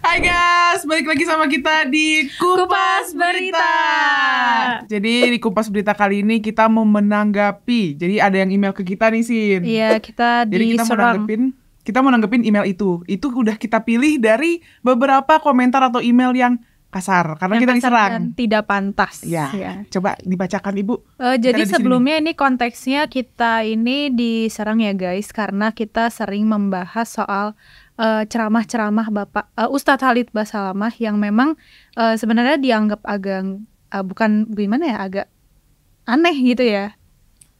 Hai guys, balik lagi sama kita di Kupas, Kupas Berita. Berita. Jadi di Kupas Berita kali ini kita mau menanggapi. Jadi ada yang email ke kita nih Sin. Iya, kita Jadi kita mau nanggepin kita mau nanggepin email itu. Itu udah kita pilih dari beberapa komentar atau email yang kasar karena yang kita diserang tidak pantas ya, ya coba dibacakan ibu uh, jadi sebelumnya ini konteksnya kita ini diserang ya guys karena kita sering membahas soal eh, ceramah-ceramah uh, bapak uh, Ustadz Halid Basalamah yang memang uh, sebenarnya dianggap agak uh, bukan gimana ya agak aneh gitu ya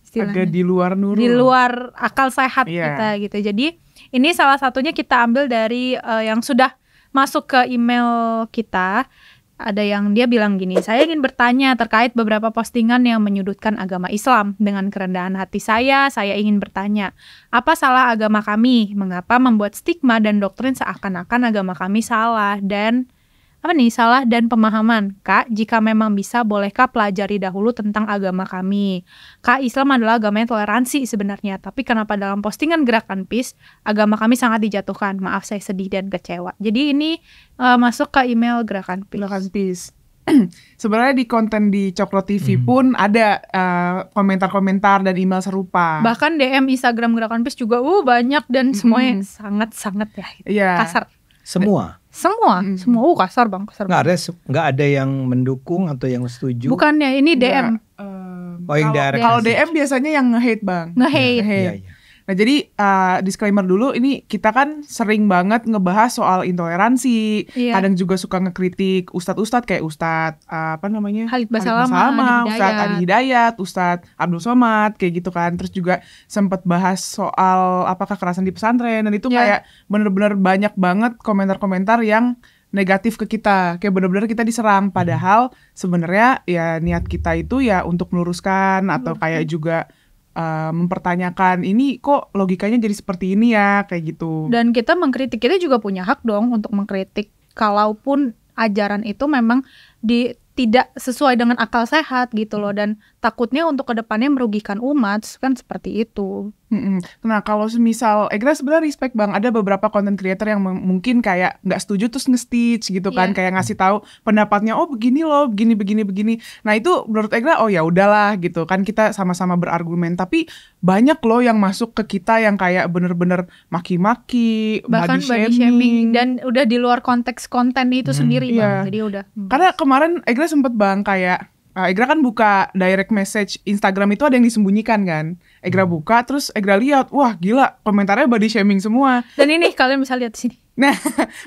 istilahnya. agak di luar nurul di luar akal sehat yeah. kita gitu jadi ini salah satunya kita ambil dari uh, yang sudah masuk ke email kita ada yang dia bilang gini, saya ingin bertanya terkait beberapa postingan yang menyudutkan agama Islam. Dengan kerendahan hati saya, saya ingin bertanya, apa salah agama kami? Mengapa membuat stigma dan doktrin seakan-akan agama kami salah? Dan apa nih salah dan pemahaman. Kak, jika memang bisa bolehkah pelajari dahulu tentang agama kami? Kak, Islam adalah agama yang toleransi sebenarnya, tapi kenapa dalam postingan gerakan PIS agama kami sangat dijatuhkan? Maaf saya sedih dan kecewa. Jadi ini uh, masuk ke email gerakan PIS. Gerakan peace. Sebenarnya di konten di Cokro TV hmm. pun ada eh, komentar-komentar uh, dan email serupa. Bahkan DM Instagram Gerakan PIS juga uh banyak dan hmm. semuanya sangat-sangat ya yeah. kasar. Semua semua, hmm. semua. Oh kasar bang, kasar. Nggak ada, nggak ada yang mendukung atau yang setuju. Bukannya ini DM. Nggak, um, oh yang kalau, DM biasanya yang nge bang. Nge-hate. Nge-hate. Ya, ya. Iya. Nah, jadi uh, disclaimer dulu ini kita kan sering banget ngebahas soal intoleransi, iya. kadang juga suka ngekritik ustadz-ustadz kayak ustadz uh, apa namanya? Halid Basalama, ustadz Adi Hidayat, ustadz Abdul Somad kayak gitu kan. Terus juga sempat bahas soal apakah kerasan di pesantren dan itu yeah. kayak bener-bener banyak banget komentar-komentar yang negatif ke kita kayak bener-bener kita diserang hmm. padahal sebenarnya ya niat kita itu ya untuk meluruskan atau kayak juga uh, mempertanyakan ini kok logikanya jadi seperti ini ya kayak gitu. Dan kita mengkritik kita juga punya hak dong untuk mengkritik kalaupun ajaran itu memang di tidak sesuai dengan akal sehat gitu loh dan takutnya untuk kedepannya merugikan umat kan seperti itu. Mm-mm. Nah kalau misal, eh kita sebenarnya respect bang, ada beberapa content creator yang mungkin kayak nggak setuju terus nge-stitch gitu kan, yeah. kayak ngasih tahu pendapatnya, oh begini loh, begini begini begini. Nah itu menurut Egra, oh ya udahlah gitu kan kita sama-sama berargumen. Tapi banyak loh yang masuk ke kita yang kayak bener-bener maki-maki, bahkan body shaming. body shaming dan udah di luar konteks konten itu hmm. sendiri bang. Iya. Jadi udah. Hmm. Karena kemarin Egra sempet bang kayak uh, Egra kan buka direct message Instagram itu ada yang disembunyikan kan. Egra hmm. buka terus Egra lihat, wah gila komentarnya body shaming semua. Dan ini kalian bisa lihat di sini. Nah,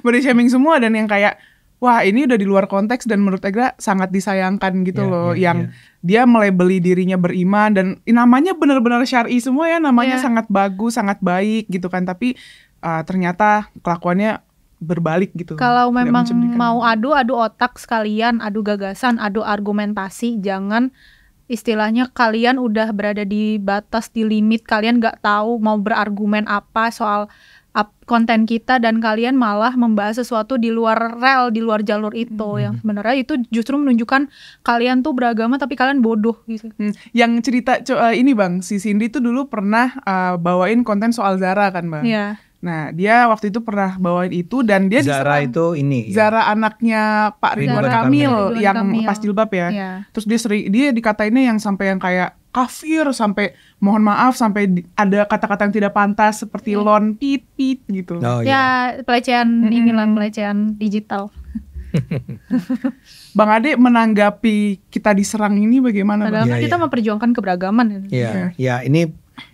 body shaming semua dan yang kayak wah ini udah di luar konteks dan menurut Egra sangat disayangkan gitu yeah, loh yeah, yang yeah. dia melebeli dirinya beriman dan namanya benar-benar syar'i semua ya namanya yeah. sangat bagus sangat baik gitu kan tapi uh, ternyata kelakuannya berbalik gitu. Kalau memang mau adu adu otak sekalian, adu gagasan, adu argumentasi, jangan istilahnya kalian udah berada di batas di limit kalian nggak tahu mau berargumen apa soal up konten kita dan kalian malah membahas sesuatu di luar rel di luar jalur itu hmm. yang sebenarnya itu justru menunjukkan kalian tuh beragama tapi kalian bodoh gitu hmm. yang cerita uh, ini bang si Cindy tuh dulu pernah uh, bawain konten soal Zara kan bang yeah Nah, dia waktu itu pernah bawain itu dan dia Zara diserang, itu ini. Ya? Zara anaknya Pak Ridwan Kamil, Kamil yang Kamil. pas jilbab ya. ya. Terus dia sering dia dikatainnya yang sampai yang kayak kafir sampai mohon maaf sampai ada kata-kata yang tidak pantas seperti yeah. lon pit pit gitu. Oh, yeah. Ya, pelecehan -hmm. inilah pelecehan digital. Bang Ade menanggapi kita diserang ini bagaimana? Padahal Ya, kita ya. memperjuangkan keberagaman. Ya. Iya, ya. ya ini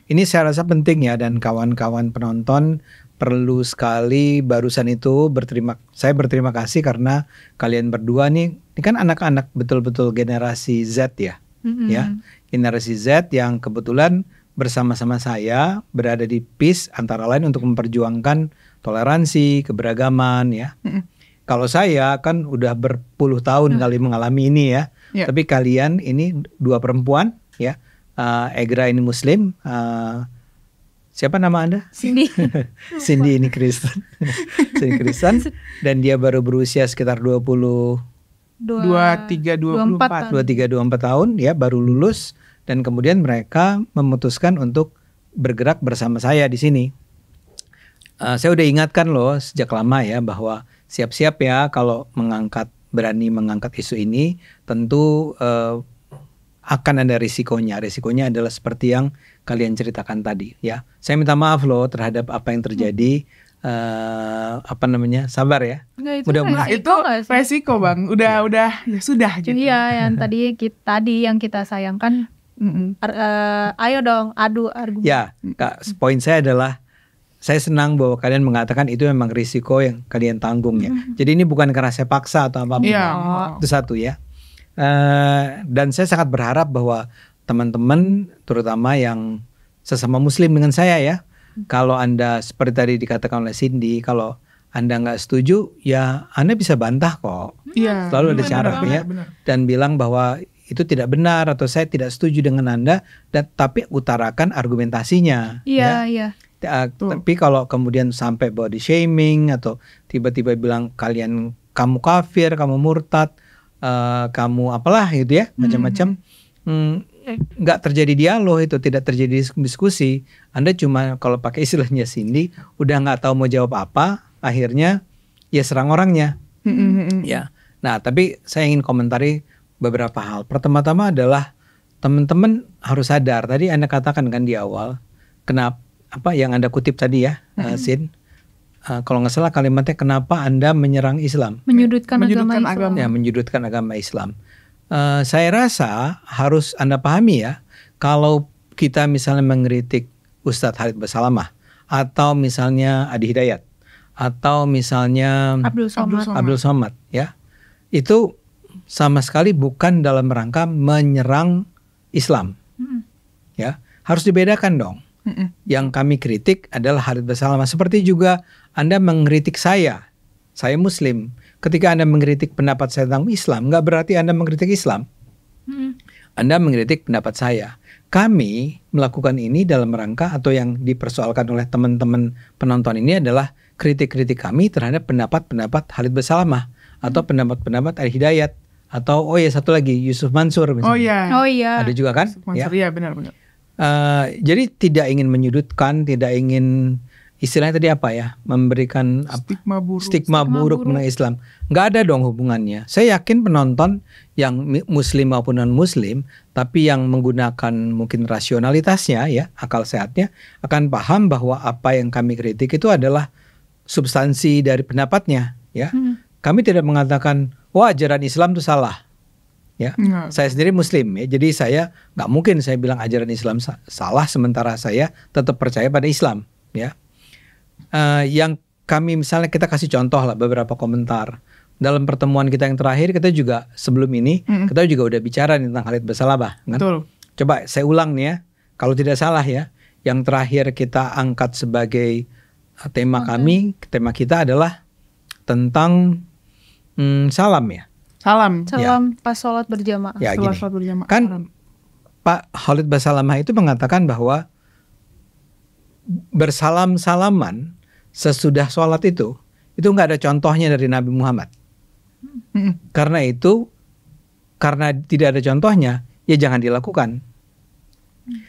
ini saya rasa penting ya dan kawan-kawan penonton perlu sekali barusan itu berterima saya berterima kasih karena kalian berdua nih ini kan anak-anak betul-betul generasi Z ya. Mm-hmm. Ya, generasi Z yang kebetulan bersama-sama saya berada di PIS antara lain untuk memperjuangkan toleransi, keberagaman ya. Mm-hmm. Kalau saya kan udah berpuluh tahun mm-hmm. kali mengalami ini ya. Yeah. Tapi kalian ini dua perempuan ya uh, Egra ini Muslim, uh, siapa nama anda? Cindy. Cindy ini Kristen. Cindy Kristen dan dia baru berusia sekitar 20 dua tiga dua empat dua tiga empat tahun ya baru lulus dan kemudian mereka memutuskan untuk bergerak bersama saya di sini. Uh, saya udah ingatkan loh sejak lama ya bahwa siap-siap ya kalau mengangkat berani mengangkat isu ini tentu uh, akan ada risikonya. Risikonya adalah seperti yang kalian ceritakan tadi ya. Saya minta maaf loh terhadap apa yang terjadi. Hmm. Uh, apa namanya sabar ya Enggak, itu mudah mudahan itu resiko bang udah ya. udah ya sudah iya, gitu iya yang hmm. tadi kita tadi yang kita sayangkan mm Uh, ayo dong adu argumen. Ya, kak, poin saya adalah saya senang bahwa kalian mengatakan itu memang risiko yang kalian tanggung ya. Jadi ini bukan karena saya paksa atau apa-apa. Yeah. Itu satu ya. Eh, dan saya sangat berharap bahwa teman-teman terutama yang sesama muslim dengan saya ya kalau anda seperti tadi dikatakan oleh Cindy kalau anda nggak setuju ya anda bisa bantah kok yeah. selalu ada cara ya benar. dan bilang bahwa itu tidak benar atau saya tidak setuju dengan anda dan tapi utarakan argumentasinya yeah, Iya. yeah. Ya. Iya. Uh, tapi kalau kemudian sampai body shaming atau tiba-tiba bilang kalian kamu kafir kamu murtad Eh, kamu apalah gitu ya hmm. macam-macam hmm, eh, nggak hmm, terjadi dialog itu tidak terjadi diskusi anda cuma kalau pakai istilahnya Cindy udah nggak tahu mau jawab apa akhirnya ya serang orangnya hmm, ya nah tapi saya ingin komentari beberapa hal pertama-tama adalah teman-teman harus sadar tadi anda katakan kan di awal kenapa apa yang anda kutip tadi ya eh, Sin Eh, kalau nggak salah kalimatnya kenapa anda menyerang Islam? Menyudutkan, menyudutkan agama, agama Islam. Ya, menyudutkan agama Islam. Uh, saya rasa harus anda pahami ya, kalau kita misalnya mengkritik Ustadz Harith Basalamah atau misalnya Adi Hidayat atau misalnya Abdul Somad, Abdul Somad ya, itu sama sekali bukan dalam rangka menyerang Islam, mm ya harus dibedakan dong. Mm-mm. Yang kami kritik adalah Harith Basalamah. Seperti juga anda mengkritik saya, saya Muslim. Ketika Anda mengkritik pendapat saya tentang Islam, nggak berarti Anda mengkritik Islam. Hmm. Anda mengkritik pendapat saya. Kami melakukan ini dalam rangka atau yang dipersoalkan oleh teman-teman penonton ini adalah kritik-kritik kami terhadap pendapat-pendapat Khalid Basalamah atau hmm. pendapat-pendapat Al Hidayat atau oh ya satu lagi Yusuf Mansur misalnya. Oh iya. Oh iya. Ada juga kan? Yusuf Mansur ya, ya benar benar. Uh, jadi tidak ingin menyudutkan, tidak ingin istilahnya tadi apa ya memberikan stigma buruk stigma, buruk, mengenai Islam nggak ada dong hubungannya saya yakin penonton yang muslim maupun non muslim tapi yang menggunakan mungkin rasionalitasnya ya akal sehatnya akan paham bahwa apa yang kami kritik itu adalah substansi dari pendapatnya ya hmm. kami tidak mengatakan wah ajaran Islam itu salah ya saya sendiri muslim ya jadi saya nggak mungkin saya bilang ajaran Islam salah sementara saya tetap percaya pada Islam ya uh, yang kami misalnya kita kasih contoh lah beberapa komentar dalam pertemuan kita yang terakhir kita juga sebelum ini mm-hmm. kita juga udah bicara tentang Khalid Basalabah kan? Betul. Coba saya ulang nih ya. Kalau tidak salah ya, yang terakhir kita angkat sebagai eh, tema okay. kami, tema kita adalah tentang hmm, salam ya. Salam. Salam ya. pas sholat berjamaah. Ya, sholat berjamaah. Kan salam. Pak Khalid Basalamah itu mengatakan bahwa bersalam-salaman sesudah sholat itu itu nggak ada contohnya dari Nabi Muhammad. Hmm. Karena itu karena tidak ada contohnya ya jangan dilakukan. Hmm.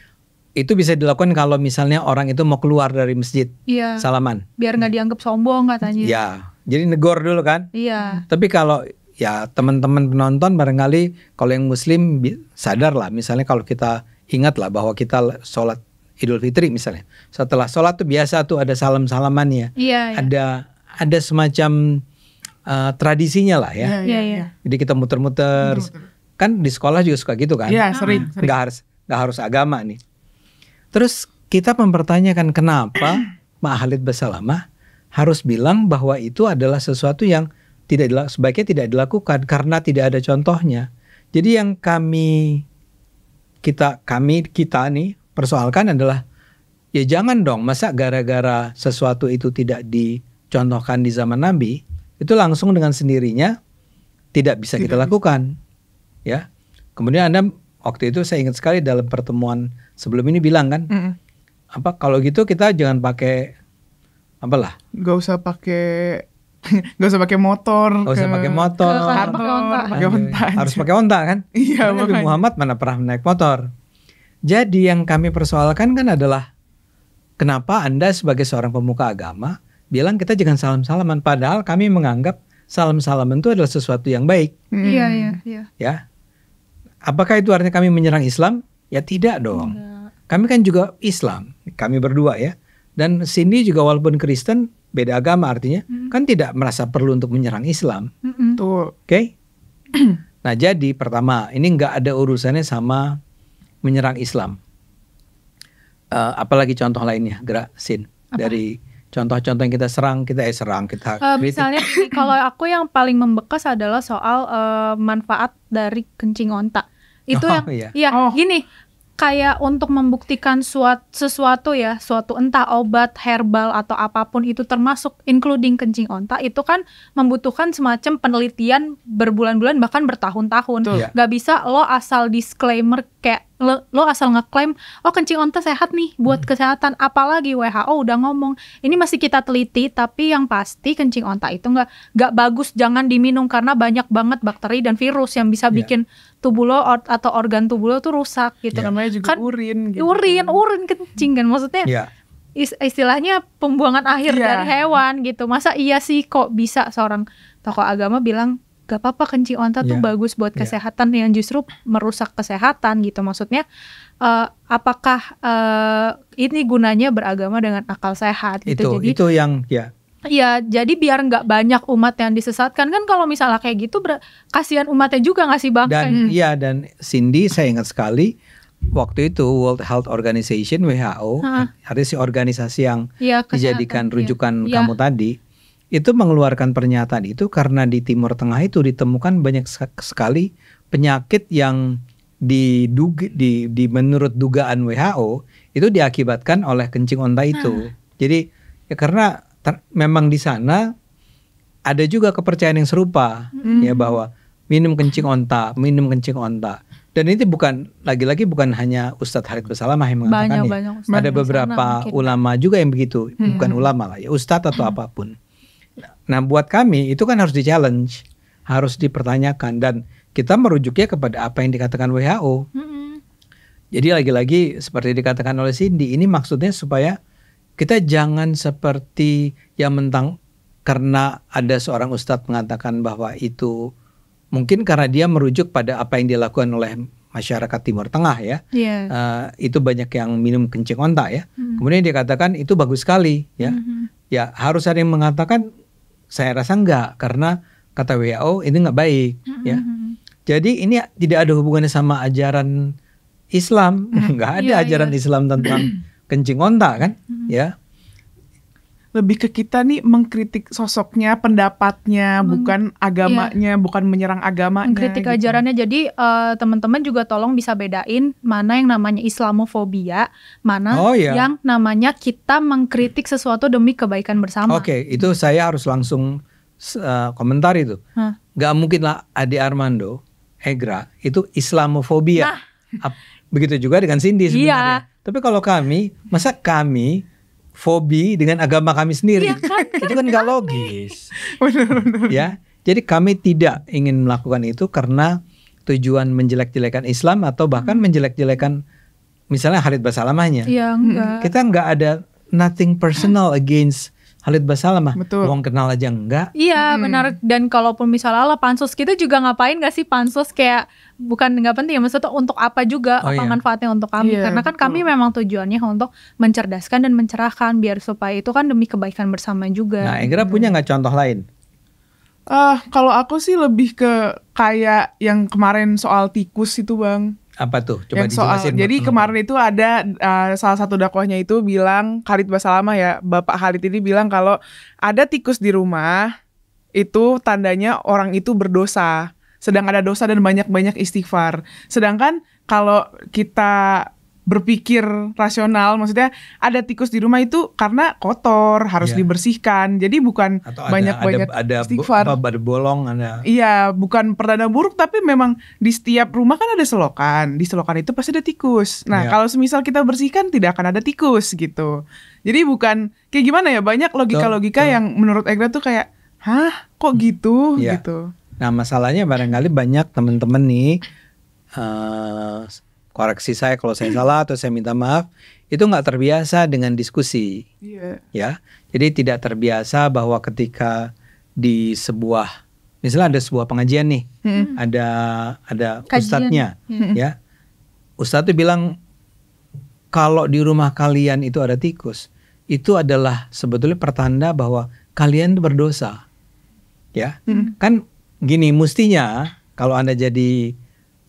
Itu bisa dilakukan kalau misalnya orang itu mau keluar dari masjid, iya. salaman. Biar nggak dianggap sombong katanya. Ya, jadi negor dulu kan. Iya. Tapi kalau ya teman-teman penonton barangkali kalau yang muslim sadar lah, misalnya kalau kita ingatlah bahwa kita sholat Idul Fitri misalnya. Setelah sholat tuh biasa tuh ada salam-salamannya. Iya, iya. Ada ada semacam uh, tradisinya lah ya. Iya, iya, iya, iya. Jadi kita muter-muter. Kan di sekolah juga suka gitu kan? Iya, sering. sering. Gak harus gak harus agama nih. Terus kita mempertanyakan kenapa Mahalid Halid Basalamah harus bilang bahwa itu adalah sesuatu yang tidak sebaiknya tidak dilakukan karena tidak ada contohnya. Jadi yang kami kita kami kita nih persoalkan adalah ya jangan dong masa gara-gara sesuatu itu tidak dicontohkan di zaman Nabi itu langsung dengan sendirinya tidak bisa tidak kita bisa. lakukan ya kemudian anda waktu itu saya ingat sekali dalam pertemuan sebelum ini bilang kan mm. apa kalau gitu kita jangan pakai apalah nggak usah pakai Gak usah pakai motor. Gak usah pakai motor. Pakai Pakai onta. Harus pakai onta kan? Iya. Nabi Muhammad mana pernah naik motor? Jadi yang kami persoalkan kan adalah kenapa Anda sebagai seorang pemuka agama bilang kita jangan salam-salaman padahal kami menganggap salam-salaman itu adalah sesuatu yang baik. Hmm. Iya, hmm. iya, iya. Ya. Apakah itu artinya kami menyerang Islam? Ya tidak dong. Enggak. Kami kan juga Islam, kami berdua ya. Dan Cindy juga walaupun Kristen beda agama artinya hmm. kan tidak merasa perlu untuk menyerang Islam. Hmm. hmm. Tuh. Oke. Okay? nah, jadi pertama ini nggak ada urusannya sama menyerang Islam. Uh, apalagi contoh lainnya, gerak sin Apa? dari contoh-contoh yang kita serang, kita eh serang, kita uh, Misalnya kalau aku yang paling membekas adalah soal uh, manfaat dari kencing onta. Itu oh, yang iya, ya, oh. gini, kayak untuk membuktikan suat, sesuatu ya, suatu entah obat herbal atau apapun itu termasuk including kencing onta itu kan membutuhkan semacam penelitian berbulan-bulan bahkan bertahun-tahun. Nggak ya. bisa lo asal disclaimer kayak lo, lo asal ngeklaim oh kencing onta sehat nih buat hmm. kesehatan apalagi WHO udah ngomong ini masih kita teliti tapi yang pasti kencing onta itu nggak nggak bagus jangan diminum karena banyak banget bakteri dan virus yang bisa iya. bikin yeah. tubuh lo or, atau organ tubuh lo tuh rusak gitu yeah. namanya juga kan, urin gitu. urin kan. urin kencing kan maksudnya yeah istilahnya pembuangan akhir yeah. dari hewan gitu masa iya sih kok bisa seorang tokoh agama bilang gak apa-apa kencing onta yeah. tuh iya. bagus buat yeah. kesehatan yang justru merusak kesehatan gitu maksudnya uh, apakah uh, ini gunanya beragama dengan akal sehat gitu itu, jadi itu yang ya Ya, jadi biar nggak banyak umat yang disesatkan kan kalau misalnya kayak gitu kasihan umatnya juga nggak sih bang? Dan hmm. ya dan Cindy saya ingat sekali waktu itu World Health Organization WHO, ha. si organisasi yang ya, dijadikan iya. rujukan ya. kamu ya. tadi itu mengeluarkan pernyataan itu karena di Timur Tengah itu ditemukan banyak sekali penyakit yang diduga, di, di menurut dugaan WHO itu diakibatkan oleh kencing onta itu. Hmm. Jadi ya karena ter, memang di sana ada juga kepercayaan yang serupa hmm. ya bahwa minum kencing onta, minum kencing onta. Dan ini bukan lagi-lagi bukan hanya Ustadz Harith Basalamah yang mengatakan banyak, ya. Banyak ada beberapa ulama juga yang begitu, hmm. bukan ulama lah ya, ustadz atau apapun Nah, buat kami itu kan harus di-challenge, harus dipertanyakan dan kita merujuknya kepada apa yang dikatakan WHO. Mm -hmm. Jadi lagi-lagi seperti dikatakan oleh Cindy, ini maksudnya supaya kita jangan seperti yang mentang karena ada seorang ustadz mengatakan bahwa itu mungkin karena dia merujuk pada apa yang dilakukan oleh masyarakat Timur Tengah ya. Yeah. Iya. Uh, itu banyak yang minum kencing onta ya. Mm. Kemudian dikatakan itu bagus sekali ya. Mm -hmm. Ya harus ada yang mengatakan saya rasa enggak karena kata WHO ini enggak baik mm-hmm. ya. Jadi ini tidak ada hubungannya sama ajaran Islam, enggak ada iya, ajaran iya. Islam tentang kencing onta kan, mm-hmm. ya lebih ke kita nih mengkritik sosoknya, pendapatnya, Men, bukan iya. agamanya, iya. bukan menyerang agama. Mengkritik gitu. ajarannya. Jadi uh, teman-teman juga tolong bisa bedain mana yang namanya Islamofobia, mana oh, iya. yang namanya kita mengkritik sesuatu demi kebaikan bersama. Oke, okay, itu saya harus langsung uh, komentar itu. Huh. Gak mungkin lah Adi Armando, Egra itu Islamofobia. Nah. Begitu juga dengan Cindy iya. sebenarnya. Iya. Tapi kalau kami, masa kami fobi dengan agama kami sendiri. Ya kan? itu kan nggak logis. benar, Ya. Jadi kami tidak ingin melakukan itu karena tujuan menjelek-jelekan Islam atau bahkan hmm. menjelek-jelekan misalnya Khalid Basalamahnya. Iya, enggak. Kita enggak ada nothing personal against Halid Basalamah. Betul. uang kenal aja enggak. Iya hmm. benar. Dan kalaupun misalnya lah pansus kita juga ngapain gak sih pansos kayak bukan nggak penting ya maksudnya untuk apa juga oh, apa iya. manfaatnya untuk kami yeah, karena kan betul. kami memang tujuannya untuk mencerdaskan dan mencerahkan biar supaya itu kan demi kebaikan bersama juga. Nah, Egra gitu. punya nggak contoh lain? uh, kalau aku sih lebih ke kayak yang kemarin soal tikus itu bang apa tuh coba yang soal, jadi hmm. kemarin itu ada uh, salah satu dakwahnya itu bilang Khalid Basalamah ya Bapak Khalid ini bilang kalau ada tikus di rumah itu tandanya orang itu berdosa sedang ada dosa dan banyak-banyak istighfar sedangkan kalau kita berpikir rasional maksudnya ada tikus di rumah itu karena kotor harus yeah. dibersihkan jadi bukan Atau banyak ada, banyak ada, ada, bo, ada bolong ada iya bukan pertanda buruk tapi memang di setiap rumah kan ada selokan di selokan itu pasti ada tikus nah yeah. kalau semisal kita bersihkan tidak akan ada tikus gitu jadi bukan kayak gimana ya banyak logika logika tuh, tuh. yang menurut Egra tuh kayak hah kok hmm. gitu yeah. gitu nah masalahnya barangkali banyak temen-temen nih uh, koreksi saya kalau saya salah atau saya minta maaf itu nggak terbiasa dengan diskusi yeah. ya jadi tidak terbiasa bahwa ketika di sebuah misalnya ada sebuah pengajian nih hmm. ada ada Kajian. ustadznya hmm. ya ustadz itu bilang kalau di rumah kalian itu ada tikus itu adalah sebetulnya pertanda bahwa kalian berdosa ya hmm. kan gini mestinya kalau anda jadi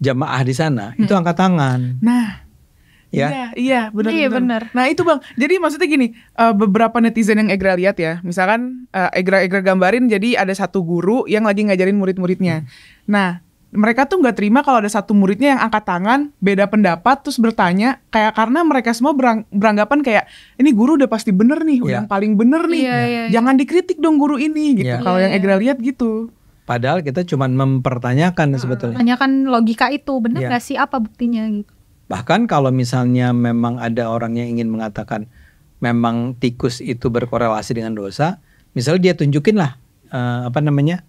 jamaah di sana hmm. itu angkat tangan. Nah, ya. Iya, iya benar. Iya benar. Nah itu bang, jadi maksudnya gini, uh, beberapa netizen yang Egra lihat ya, misalkan uh, Egra Egra gambarin, jadi ada satu guru yang lagi ngajarin murid-muridnya. Hmm. Nah mereka tuh nggak terima kalau ada satu muridnya yang angkat tangan, beda pendapat, terus bertanya, kayak karena mereka semua berang, beranggapan kayak ini guru udah pasti bener nih, yeah. udah iya. yang paling bener nih, yeah, yeah, iya. jangan dikritik dong guru ini gitu. Iya. Kalau yang Egra lihat gitu. Padahal kita cuma mempertanyakan nah, sebetulnya. Tanyakan logika itu benar iya. nggak ya. sih apa buktinya gitu. Bahkan kalau misalnya memang ada orang yang ingin mengatakan memang tikus itu berkorelasi dengan dosa, misalnya dia tunjukin lah uh, eh, apa namanya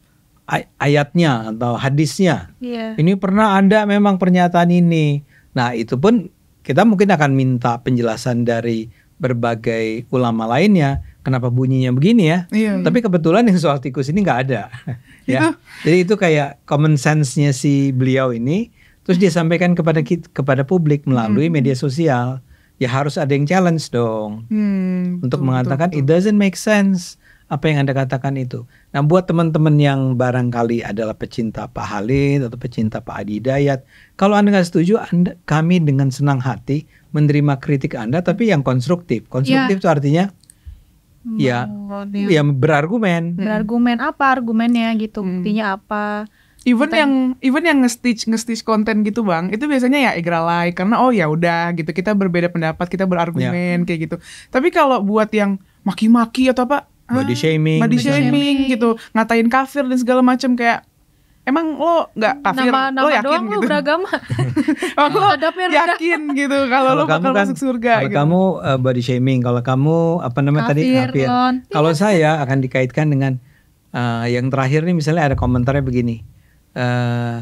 ayatnya atau hadisnya. Yeah. Ini pernah ada memang pernyataan ini. Nah itu pun kita mungkin akan minta penjelasan dari berbagai ulama lainnya kenapa bunyinya begini ya. Iya, Tapi kebetulan yang soal tikus ini nggak ada. ya. Jadi itu kayak common sense-nya si beliau ini terus dia sampaikan kepada kepada publik melalui hmm. media sosial. Ya harus ada yang challenge dong. Hmm, untuk mengatakan betul, betul. it doesn't make sense apa yang Anda katakan itu. Nah, buat teman-teman yang barangkali adalah pecinta Pak Halid atau pecinta Pak Adi Dayat, kalau Anda nggak setuju, anda, kami dengan senang hati menerima kritik Anda tapi yang konstruktif. Konstruktif ya. itu yeah. artinya Ya, oh, ya berargumen. Berargumen apa argumennya gitu? Hmm. Buktinya apa? Even yang even yang nge-stitch nge-stitch konten gitu bang, itu biasanya ya like karena oh ya udah gitu kita berbeda pendapat kita berargumen ya. kayak gitu. Tapi kalau buat yang maki-maki atau apa body ah, shaming, body shaming, shaming gitu ngatain kafir dan segala macam kayak Emang lo nggak kafir? Nama, nama lo yakin doang gitu? lo beragama. Emang lo yakin gitu kalau lo bakal kan, masuk surga. Kalau gitu. kamu uh, body shaming, kalau kamu apa namanya kafir, tadi kafir. Kalau iya. saya akan dikaitkan dengan uh, yang terakhir nih misalnya ada komentarnya begini. Uh, eh,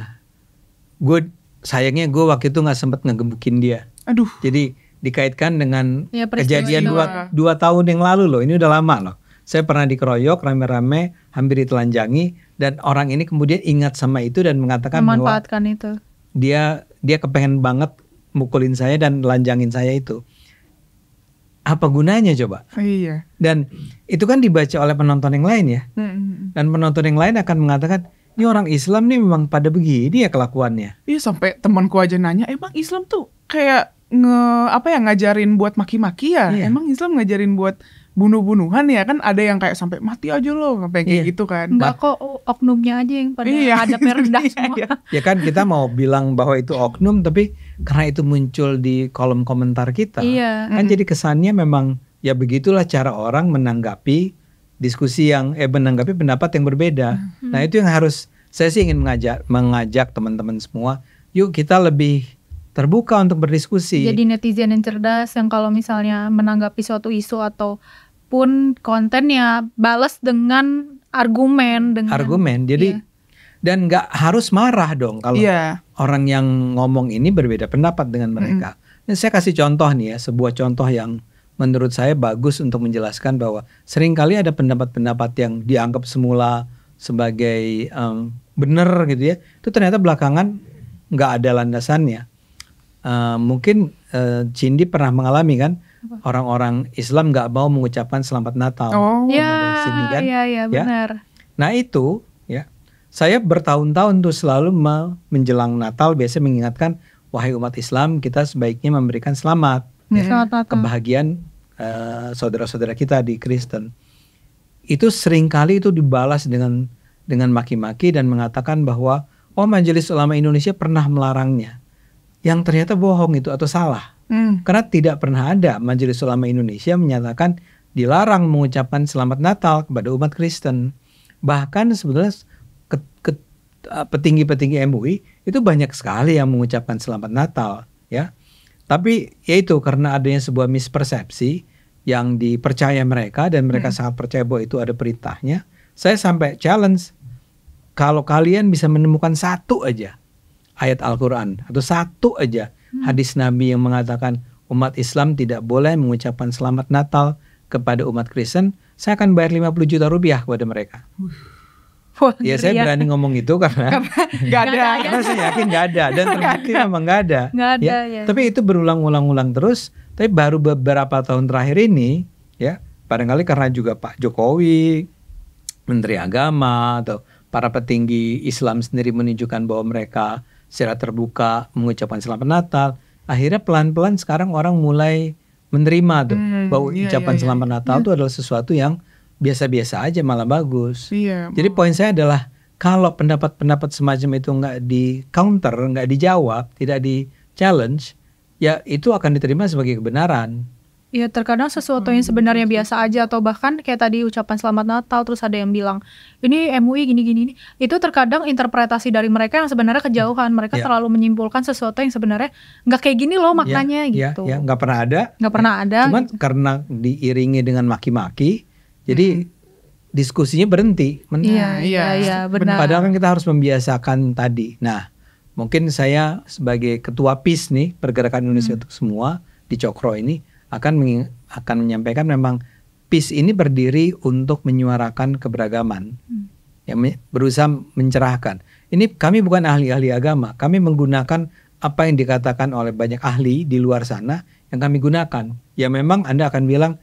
gue sayangnya gue waktu itu nggak sempet ngegebukin dia. Aduh. Jadi dikaitkan dengan ya, kejadian dua, dua tahun yang lalu loh. Ini udah lama loh saya pernah dikeroyok rame-rame hampir ditelanjangi dan orang ini kemudian ingat sama itu dan mengatakan memanfaatkan bahwa itu dia dia kepengen banget mukulin saya dan lanjangin saya itu apa gunanya coba iya dan itu kan dibaca oleh penonton yang lain ya mm-hmm. dan penonton yang lain akan mengatakan ini orang Islam nih memang pada begini ya kelakuannya iya sampai temanku aja nanya emang Islam tuh kayak nge apa ya ngajarin buat maki-maki ya iya. emang Islam ngajarin buat bunuh-bunuhan ya kan ada yang kayak sampai mati aja loh sampai kayak iya. gitu kan. Enggak nah, kok oh, oknumnya aja yang pada iya, ada perda iya, semua. Iya. ya kan kita mau bilang bahwa itu oknum tapi karena itu muncul di kolom komentar kita iya. kan mm -hmm. jadi kesannya memang ya begitulah cara orang menanggapi diskusi yang eh menanggapi pendapat yang berbeda. Mm -hmm. Nah, itu yang harus saya sih ingin mengajak mengajak teman-teman semua yuk kita lebih terbuka untuk berdiskusi. Jadi netizen yang cerdas yang kalau misalnya menanggapi suatu isu atau pun kontennya balas dengan argumen dengan argumen jadi iya. dan nggak harus marah dong kalau yeah. orang yang ngomong ini berbeda pendapat dengan mereka mm. saya kasih contoh nih ya sebuah contoh yang menurut saya bagus untuk menjelaskan bahwa seringkali ada pendapat-pendapat yang dianggap semula sebagai um, benar gitu ya itu ternyata belakangan nggak ada landasannya uh, mungkin uh, Cindy pernah mengalami kan orang-orang Islam nggak mau mengucapkan selamat Natal oh. ya, sini kan? Ya, ya, ya, benar. Nah itu ya saya bertahun-tahun tuh selalu menjelang Natal biasanya mengingatkan wahai umat Islam kita sebaiknya memberikan selamat, hmm. ya, selamat Natal. kebahagiaan uh, saudara-saudara kita di Kristen. Itu seringkali itu dibalas dengan dengan maki-maki dan mengatakan bahwa oh Majelis Ulama Indonesia pernah melarangnya. Yang ternyata bohong itu atau salah. Hmm. Karena tidak pernah ada Majelis Ulama Indonesia menyatakan dilarang mengucapkan selamat Natal kepada umat Kristen. Bahkan sebetulnya eh, petinggi-petinggi MUI itu banyak sekali yang mengucapkan selamat Natal, ya. Tapi yaitu karena adanya sebuah mispersepsi yang dipercaya mereka dan mereka hmm. sangat percaya bahwa itu ada perintahnya. Saya sampai challenge kalau kalian bisa menemukan satu aja ayat Al-Qur'an atau satu aja Hmm. Hadis Nabi yang mengatakan umat Islam tidak boleh mengucapkan selamat Natal kepada umat Kristen, saya akan bayar 50 juta rupiah kepada mereka. Uh. Wah, ya saya ya. berani ngomong itu karena nggak ada. Ya. Karena saya yakin nggak ada dan terbukti memang nggak ada. Gak ada ya. ya. Tapi itu berulang-ulang-ulang terus. Tapi baru beberapa tahun terakhir ini, ya barangkali karena juga Pak Jokowi, Menteri Agama atau para petinggi Islam sendiri menunjukkan bahwa mereka secara terbuka mengucapkan selamat Natal. Akhirnya pelan-pelan sekarang orang mulai menerima tuh hmm, bahwa iya, ucapan iya, iya. selamat Natal itu iya. adalah sesuatu yang biasa-biasa aja malah bagus. Iya, Jadi poin saya adalah kalau pendapat-pendapat semacam itu nggak di counter, nggak dijawab, tidak di challenge, ya itu akan diterima sebagai kebenaran. Iya terkadang sesuatu yang sebenarnya hmm, biasa aja atau bahkan kayak tadi ucapan selamat Natal terus ada yang bilang ini MUI gini gini ini itu terkadang interpretasi dari mereka yang sebenarnya kejauhan mereka yeah. terlalu menyimpulkan sesuatu yang sebenarnya nggak kayak gini loh iya, maknanya yeah, gitu. Iya yeah, nggak pernah ada. Nggak pernah iya, ada. Cuman gitu. karena diiringi dengan maki-maki jadi hmm. diskusinya berhenti. Iya, nah, iya iya iya benar. Padahal kan kita harus membiasakan tadi. Nah mungkin saya sebagai ketua PIS nih pergerakan Indonesia hmm. untuk semua di Cokro ini akan akan menyampaikan memang peace ini berdiri untuk menyuarakan keberagaman hmm. yang berusaha mencerahkan. Ini kami bukan ahli-ahli agama, kami menggunakan apa yang dikatakan oleh banyak ahli di luar sana yang kami gunakan. Ya memang Anda akan bilang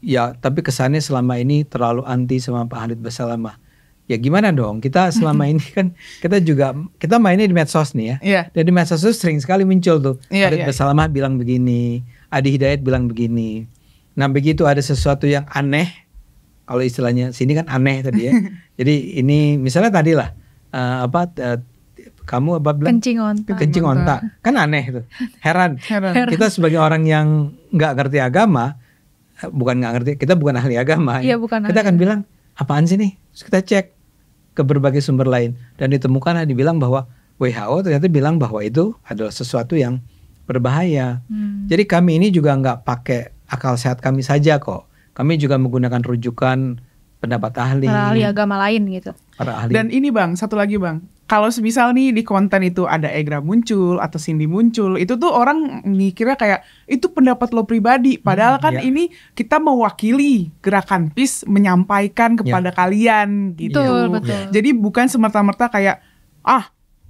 ya tapi kesannya selama ini terlalu anti sama Pak Halid Basalamah. Ya gimana dong? Kita selama ini kan kita juga kita mainnya di medsos nih ya. Yeah. Dan di medsos itu sering sekali muncul tuh yeah, Halid yeah, iya. Basalamah yeah. bilang begini, Adi Hidayat bilang begini. Nah begitu ada sesuatu yang aneh, kalau istilahnya sini kan aneh tadi ya. Jadi ini misalnya tadi lah uh, apa uh, kamu apa bilang kencing onta kencing onta kan aneh itu heran. heran kita sebagai orang yang nggak ngerti agama eh, bukan nggak ngerti kita bukan ahli agama ya. Iya bukan kita akan bilang apaan sih nih Terus kita cek ke berbagai sumber lain dan ditemukan dibilang bahwa WHO ternyata bilang bahwa itu adalah sesuatu yang berbahaya. Hmm. Jadi kami ini juga nggak pakai akal sehat kami saja kok. Kami juga menggunakan rujukan pendapat ahli. Para ahli agama lain gitu. Para ahli. Dan ini bang, satu lagi bang. Kalau misal nih di konten itu ada Egra muncul atau Cindy muncul, itu tuh orang mikirnya kayak itu pendapat lo pribadi. Hmm, Padahal hmm, kan iya. ini kita mewakili gerakan PIS menyampaikan kepada iya. kalian gitu. Betul, betul. Jadi bukan semerta-merta kayak ah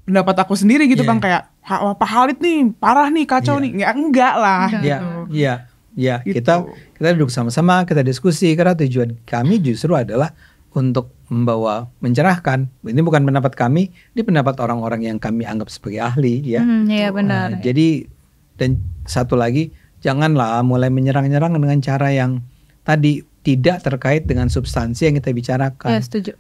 pendapat aku sendiri gitu yeah. bang kayak oh, Pak halit nih parah nih kacau yeah. nih nggak enggak lah yeah. Iya, iya, iya. gitu. Iya. kita kita duduk sama-sama, kita diskusi karena tujuan kami justru adalah untuk membawa mencerahkan. Ini bukan pendapat kami, ini pendapat orang-orang yang kami anggap sebagai ahli ya. Hmm, iya nah, benar. Uh, jadi dan satu lagi janganlah mulai menyerang-nyerang dengan cara yang tadi tidak terkait dengan substansi yang kita bicarakan. Ya, setuju.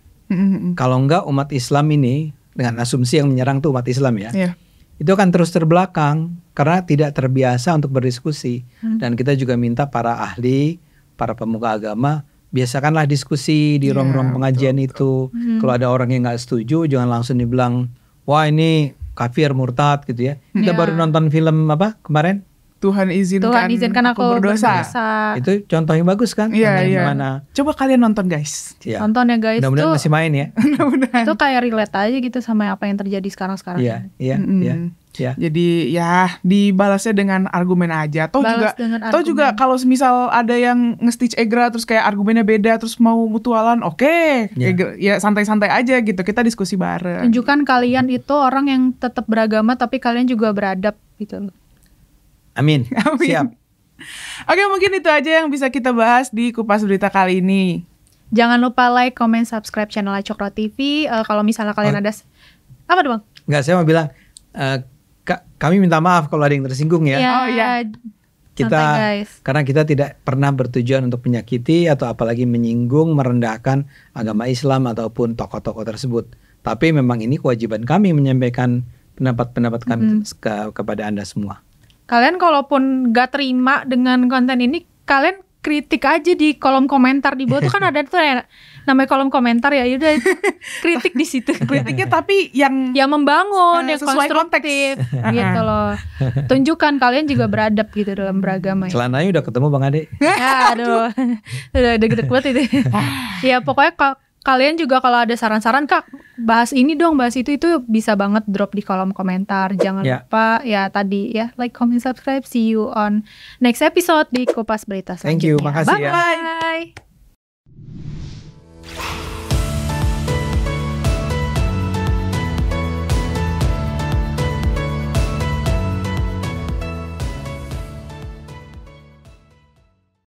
Kalau enggak umat Islam ini dengan asumsi yang menyerang tuh umat Islam ya. Yeah. Itu akan terus terbelakang karena tidak terbiasa untuk berdiskusi hmm. dan kita juga minta para ahli, para pemuka agama biasakanlah diskusi di iya, ruang-ruang yeah, pengajian betul, itu. Hmm. Kalau ada orang yang nggak setuju jangan langsung dibilang wah ini kafir murtad gitu ya. Kita yeah. baru nonton film apa kemarin? Tuhan izinkan, Tuhan izinkan aku, aku berdosa. berdosa. Ya. Itu contoh yang bagus kan? Iya, iya. Mana... Coba kalian nonton guys. Ya. Nonton ya guys. Mudah-mudahan masih main ya. Mudah-mudahan. Itu kayak relate aja gitu sama apa yang terjadi sekarang-sekarang. Iya, iya, iya. Ya. Jadi ya dibalasnya dengan argumen aja. Toh Balas juga toh juga kalau misal ada yang nge-stitch Egra terus kayak argumennya beda terus mau mutualan, oke. Okay. Ya. ya santai-santai aja gitu. Kita diskusi bareng. Tunjukkan kalian itu orang yang tetap beragama tapi kalian juga beradab gitu Amin. Amin. Siap. Oke, mungkin itu aja yang bisa kita bahas di kupas berita kali ini. Jangan lupa like, comment, subscribe channel Acokro TV. Uh, eh, kalau misalnya kalian oh. ada apa tuh Enggak, saya mau bilang uh, ka kami minta maaf kalau ada yang tersinggung ya. ya oh iya. Kita karena kita tidak pernah bertujuan untuk menyakiti atau apalagi menyinggung, merendahkan agama Islam ataupun tokoh-tokoh tersebut. Tapi memang ini kewajiban kami menyampaikan pendapat-pendapat kami mm -hmm. ke kepada anda semua. Kalian kalaupun gak terima dengan konten ini, kalian kritik aja di kolom komentar di bawah tuh kan ada tuh namanya kolom komentar ya udah kritik di situ kritiknya tapi yang yang membangun uh, yang konstruktif konteks. gitu loh tunjukkan kalian juga beradab gitu dalam beragama ya. celananya udah ketemu bang Ade ya, aduh udah deg-deg banget itu ya pokoknya kalian juga kalau ada saran-saran kak bahas ini dong bahas itu itu bisa banget drop di kolom komentar jangan yeah. lupa ya tadi ya like comment subscribe see you on next episode di Kupas Berita selanjutnya. Thank you, makasih bye, -bye. ya. Bye.